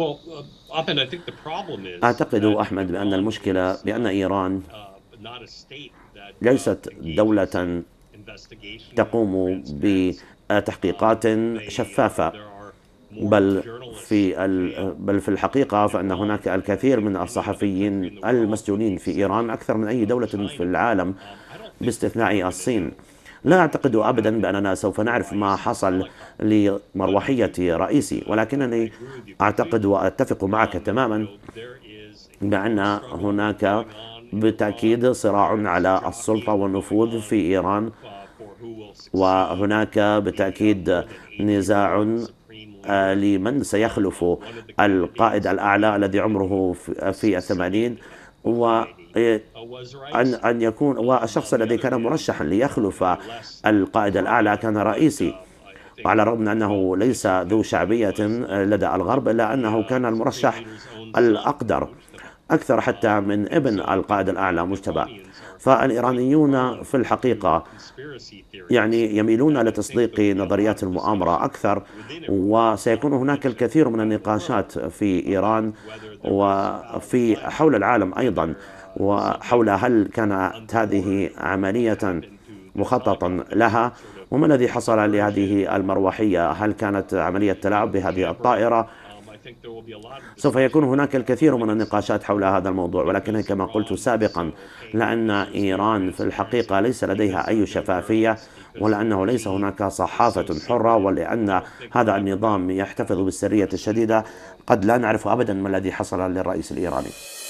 Uh, أعتقد أحمد بأن المشكلة بأن uh, إيران uh, ليست دولة تقوم بتحقيقات um, شفافة بل في بل في الحقيقة فأن هناك الكثير من الصحفيين المسجونين في إيران أكثر من أي دولة في العالم um, باستثناء الصين لا أعتقد أبدا بأننا سوف نعرف ما حصل لمروحية رئيسي ولكنني أعتقد وأتفق معك تماما بأن هناك بالتأكيد صراع على السلطة والنفوذ في إيران وهناك بالتأكيد نزاع لمن سيخلف القائد الأعلى الذي عمره في الثمانين و إيه، أن أن يكون والشخص الذي كان مرشحا ليخلف القائد الأعلى كان رئيسي وعلى الرغم من أنه ليس ذو شعبية لدى الغرب إلا أنه كان المرشح الأقدر أكثر حتى من ابن القائد الأعلى مجتبى فالإيرانيون في الحقيقة يعني يميلون لتصديق نظريات المؤامرة أكثر وسيكون هناك الكثير من النقاشات في إيران وفي حول العالم أيضا وحول هل كانت هذه عملية مخططا لها وما الذي حصل لهذه المروحية هل كانت عملية تلاعب بهذه الطائرة سوف يكون هناك الكثير من النقاشات حول هذا الموضوع ولكن كما قلت سابقا لأن إيران في الحقيقة ليس لديها أي شفافية ولأنه ليس هناك صحافة حرة ولأن هذا النظام يحتفظ بالسرية الشديدة قد لا نعرف أبدا ما الذي حصل للرئيس الإيراني